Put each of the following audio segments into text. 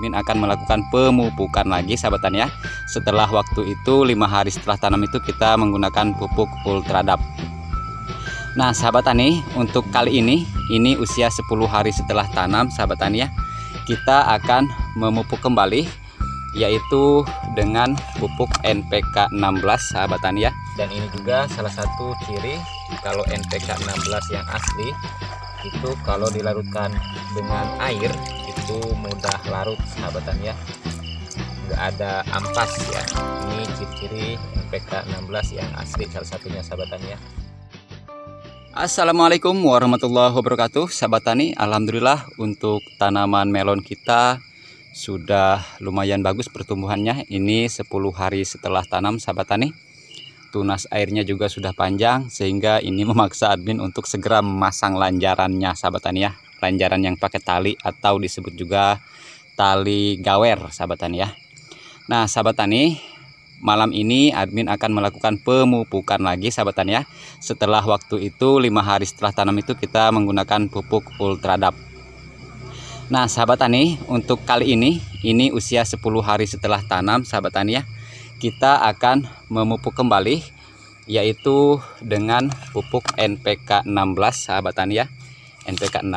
admin akan melakukan pemupukan lagi sahabat tani ya setelah waktu itu lima hari setelah tanam itu kita menggunakan pupuk ultradap nah sahabat tani untuk kali ini ini usia 10 hari setelah tanam sahabat tani ya kita akan memupuk kembali yaitu dengan pupuk NPK 16 sahabat tani ya dan ini juga salah satu ciri kalau NPK 16 yang asli itu kalau dilarutkan dengan air itu mudah larut ya nggak ada ampas ya ini ciri-ciri MPK 16 yang asli salah satunya ya Assalamualaikum warahmatullahi wabarakatuh sahabat tani Alhamdulillah untuk tanaman melon kita sudah lumayan bagus pertumbuhannya ini 10 hari setelah tanam sahabat tani tunas airnya juga sudah panjang sehingga ini memaksa admin untuk segera memasang lanjarannya sahabat tani ya pelanjaran yang pakai tali atau disebut juga tali gawer sahabat tani ya nah sahabat tani malam ini admin akan melakukan pemupukan lagi sahabat tani ya setelah waktu itu lima hari setelah tanam itu kita menggunakan pupuk ultradap nah sahabat tani untuk kali ini ini usia 10 hari setelah tanam sahabat tani ya kita akan memupuk kembali yaitu dengan pupuk NPK 16 sahabat tani ya NPK 16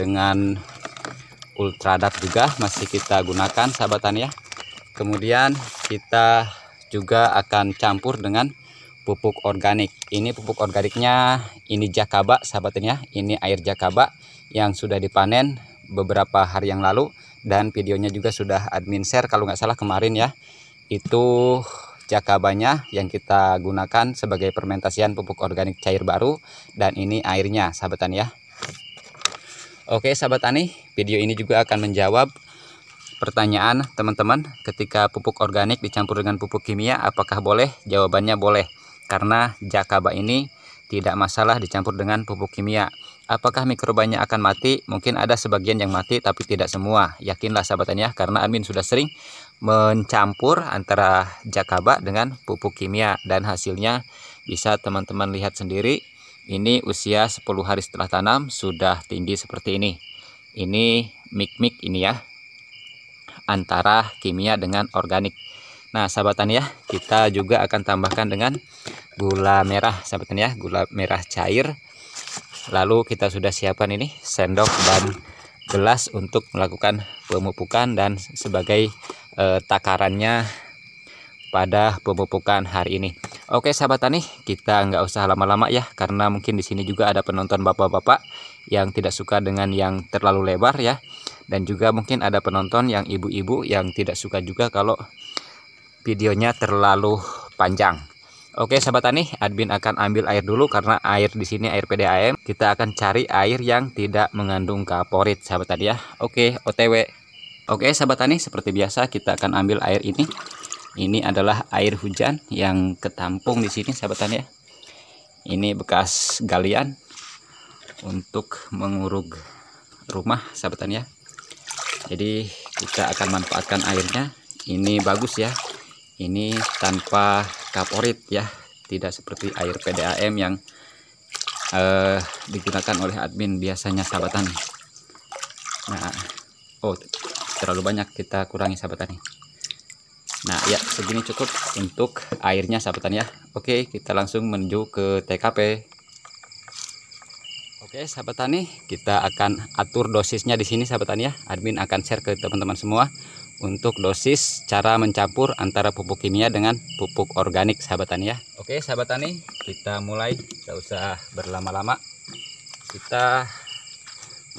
dengan ultradat juga masih kita gunakan sahabat tani ya kemudian kita juga akan campur dengan pupuk organik ini pupuk organiknya ini jakaba sahabat tani ya ini air jakaba yang sudah dipanen beberapa hari yang lalu dan videonya juga sudah admin share kalau nggak salah kemarin ya itu jakabanya yang kita gunakan sebagai fermentasian pupuk organik cair baru dan ini airnya sahabat tani ya Oke sahabat tani video ini juga akan menjawab pertanyaan teman-teman ketika pupuk organik dicampur dengan pupuk kimia apakah boleh jawabannya boleh karena jakaba ini tidak masalah dicampur dengan pupuk kimia apakah mikrobanya akan mati? Mungkin ada sebagian yang mati tapi tidak semua. Yakinlah sahabat tani ya karena admin sudah sering mencampur antara jakaba dengan pupuk kimia dan hasilnya bisa teman-teman lihat sendiri ini usia 10 hari setelah tanam sudah tinggi seperti ini ini mik-mik ini ya antara kimia dengan organik nah sahabat tani ya kita juga akan tambahkan dengan gula merah sahabat tani ya gula merah cair lalu kita sudah siapkan ini sendok dan gelas untuk melakukan pemupukan dan sebagai eh, takarannya pada pemupukan hari ini. Oke sahabat tani, kita nggak usah lama-lama ya karena mungkin di sini juga ada penonton bapak-bapak yang tidak suka dengan yang terlalu lebar ya dan juga mungkin ada penonton yang ibu-ibu yang tidak suka juga kalau videonya terlalu panjang. Oke sahabat tani, admin akan ambil air dulu karena air di sini air PDAM. Kita akan cari air yang tidak mengandung kaporit sahabat tani ya. Oke, OTW. Oke sahabat tani seperti biasa kita akan ambil air ini ini adalah air hujan yang ketampung di sini sahabat tani ya ini bekas galian untuk menguruk rumah sahabat tani ya jadi kita akan manfaatkan airnya ini bagus ya ini tanpa kaporit ya tidak seperti air PDAM yang eh, digunakan oleh admin biasanya sahabat tani nah oh terlalu banyak kita kurangi sahabat tani nah ya segini cukup untuk airnya sahabat tani ya oke kita langsung menuju ke TKP oke sahabat tani kita akan atur dosisnya di sini sahabat tani ya admin akan share ke teman-teman semua untuk dosis cara mencampur antara pupuk kimia dengan pupuk organik sahabat tani ya oke sahabat tani kita mulai tidak usah berlama-lama kita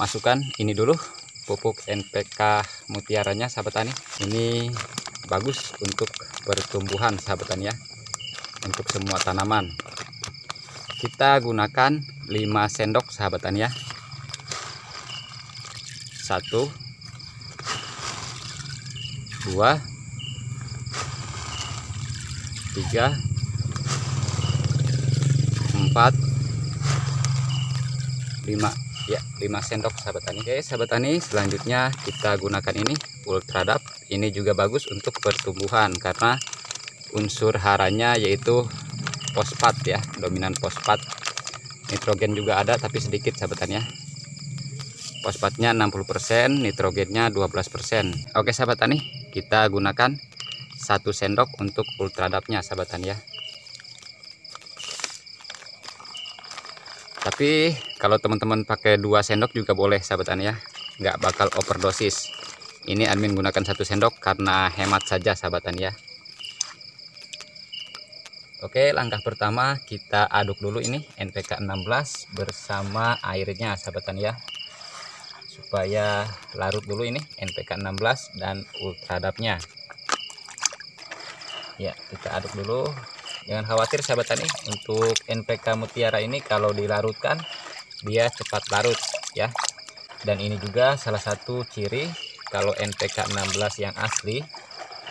masukkan ini dulu pupuk NPK mutiaranya sahabat tani ini bagus untuk pertumbuhan sahabat tani ya untuk semua tanaman kita gunakan 5 sendok sahabat tani ya 1 2 3 4 5 ya 5 sendok sahabat tani oke sahabat tani selanjutnya kita gunakan ini ultradap ini juga bagus untuk pertumbuhan karena unsur haranya yaitu fosfat ya dominan fosfat nitrogen juga ada tapi sedikit sahabat tani ya fosfatnya 60% nitrogennya 12% oke sahabat tani kita gunakan satu sendok untuk ultradapnya sahabat tani ya tapi kalau teman-teman pakai dua sendok juga boleh sahabat tani ya nggak bakal overdosis ini admin gunakan satu sendok karena hemat saja sahabat tani ya Oke langkah pertama kita aduk dulu ini NPK 16 bersama airnya sahabat tani ya supaya larut dulu ini NPK 16 dan ultradapnya ya kita aduk dulu Jangan khawatir sahabat tani untuk NPK mutiara ini kalau dilarutkan dia cepat larut ya. Dan ini juga salah satu ciri kalau NPK 16 yang asli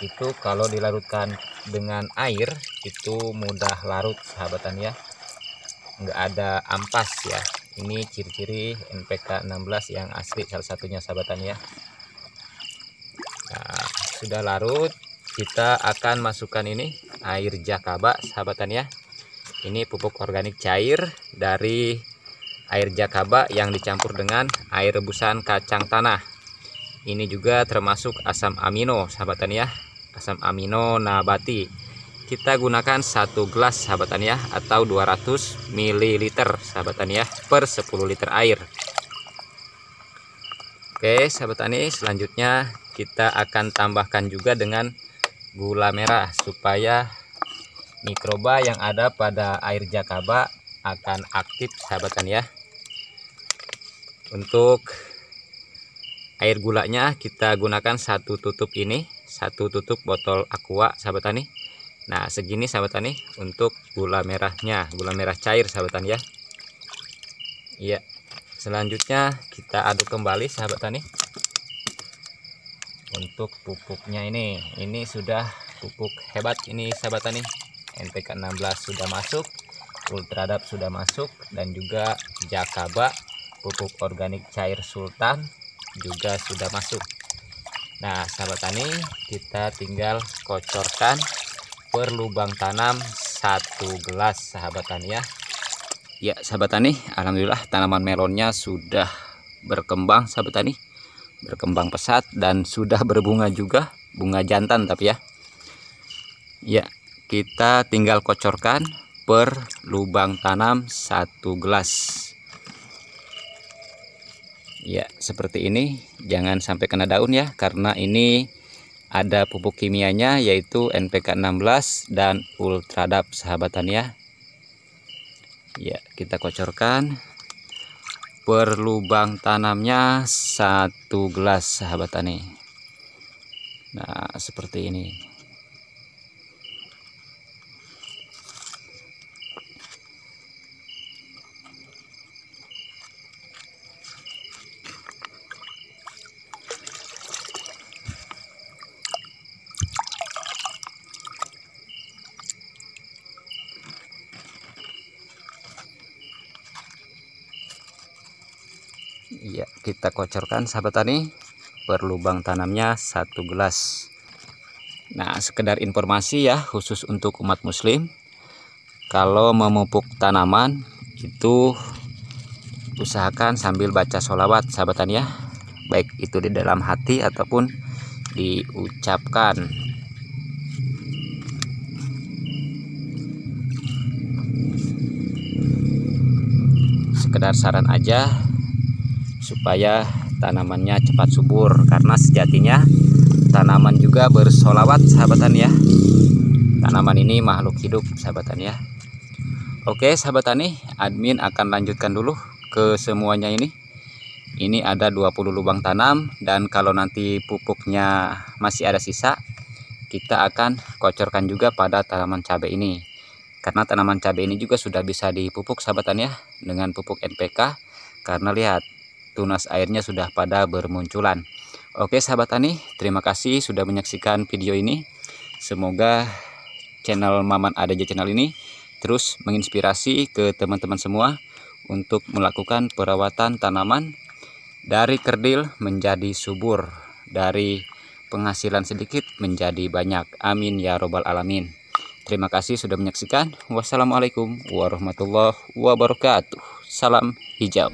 itu kalau dilarutkan dengan air itu mudah larut sahabat tani ya. nggak ada ampas ya. Ini ciri-ciri NPK 16 yang asli salah satunya sahabat tani ya. Nah, sudah larut kita akan masukkan ini air jakaba sahabatan ya ini pupuk organik cair dari air jakaba yang dicampur dengan air rebusan kacang tanah ini juga termasuk asam amino sahabatan ya asam amino nabati kita gunakan satu gelas sahabatan ya atau 200 ml sahabatan ya per 10 liter air Oke sahabat tani selanjutnya kita akan tambahkan juga dengan gula merah supaya mikroba yang ada pada air jakaba akan aktif sahabatan ya untuk air gulanya kita gunakan satu tutup ini satu tutup botol aqua sahabat tani nah segini sahabat tani untuk gula merahnya gula merah cair sahabat tani ya iya selanjutnya kita aduk kembali sahabat tani untuk pupuknya ini ini sudah pupuk hebat ini sahabat tani NPK 16 sudah masuk Ultradap sudah masuk dan juga Jakaba pupuk organik cair sultan juga sudah masuk Nah sahabat tani kita tinggal kocorkan per lubang tanam satu gelas sahabat tani ya Ya sahabat tani alhamdulillah tanaman melonnya sudah berkembang sahabat tani berkembang pesat dan sudah berbunga juga bunga jantan tapi ya ya kita tinggal kocorkan per lubang tanam satu gelas ya seperti ini jangan sampai kena daun ya karena ini ada pupuk kimianya yaitu NPK 16 dan Ultradap sahabat ya ya kita kocorkan per lubang tanamnya satu gelas sahabat tani nah seperti ini kita kocorkan sahabat tani per lubang tanamnya satu gelas nah sekedar informasi ya khusus untuk umat muslim kalau memupuk tanaman itu usahakan sambil baca sholawat sahabat tani ya baik itu di dalam hati ataupun diucapkan sekedar saran aja supaya tanamannya cepat subur karena sejatinya tanaman juga bersolawat sahabatan ya tanaman ini makhluk hidup sahabatan ya oke sahabat tani admin akan lanjutkan dulu ke semuanya ini ini ada 20 lubang tanam dan kalau nanti pupuknya masih ada sisa kita akan kocorkan juga pada tanaman cabai ini karena tanaman cabai ini juga sudah bisa dipupuk sahabatan ya dengan pupuk NPK karena lihat tunas airnya sudah pada bermunculan. Oke sahabat Tani, terima kasih sudah menyaksikan video ini. Semoga channel Maman Adaja channel ini terus menginspirasi ke teman-teman semua untuk melakukan perawatan tanaman dari kerdil menjadi subur, dari penghasilan sedikit menjadi banyak. Amin ya robbal alamin. Terima kasih sudah menyaksikan. Wassalamualaikum warahmatullahi wabarakatuh. Salam hijau.